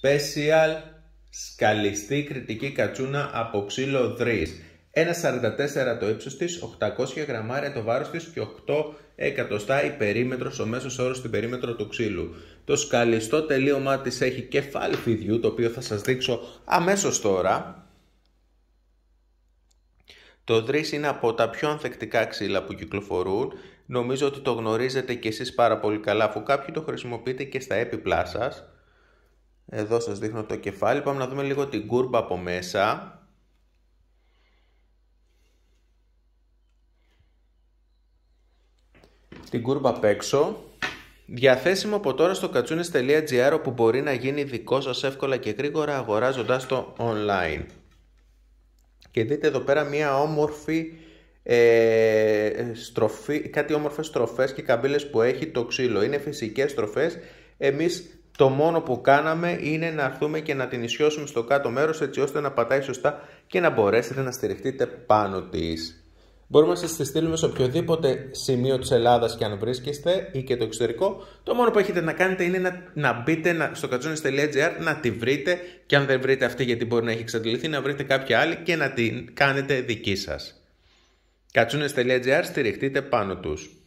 Special σκαλιστή κριτική κατσούνα από ξύλο δρύς. 1,44 το ύψος της, 800 γραμμάρια το βάρος της και 8 εκατοστά η περίμετρος, ο μέσος όρος στην περίμετρο του ξύλου. Το σκαλιστό τελείωμά της έχει κεφάλι φιδιού, το οποίο θα σας δείξω αμέσως τώρα. Το δρύς είναι από τα πιο ανθεκτικά ξύλα που κυκλοφορούν. Νομίζω ότι το γνωρίζετε και εσείς πάρα πολύ καλά, αφού κάποιοι το χρησιμοποιείτε και στα έπιπλά σας. Εδώ σας δείχνω το κεφάλι. Πάμε να δούμε λίγο την κούρμπα από μέσα. Την κούρμπα απ' έξω. Διαθέσιμο από τώρα στο κατσούνες.gr όπου μπορεί να γίνει δικός σας εύκολα και γρήγορα αγοράζοντας το online. Και δείτε εδώ πέρα μία όμορφη ε, στροφή, κάτι όμορφες στροφές και καμπύλες που έχει το ξύλο. Είναι φυσικές στροφές. Εμείς το μόνο που κάναμε είναι να έρθουμε και να την ισιώσουμε στο κάτω μέρος έτσι ώστε να πατάει σωστά και να μπορέσετε να στηριχτείτε πάνω της. Μπορούμε να σας τη στείλουμε σε οποιοδήποτε σημείο της Ελλάδας και αν βρίσκεστε ή και το εξωτερικό. Το μόνο που έχετε να κάνετε είναι να, να μπείτε στο κατζόνες.gr να τη βρείτε και αν δεν βρείτε αυτή γιατί μπορεί να έχει εξαντληθεί να βρείτε κάποια άλλη και να την κάνετε δική σας. Κατσούνες.gr στηριχτείτε πάνω τους.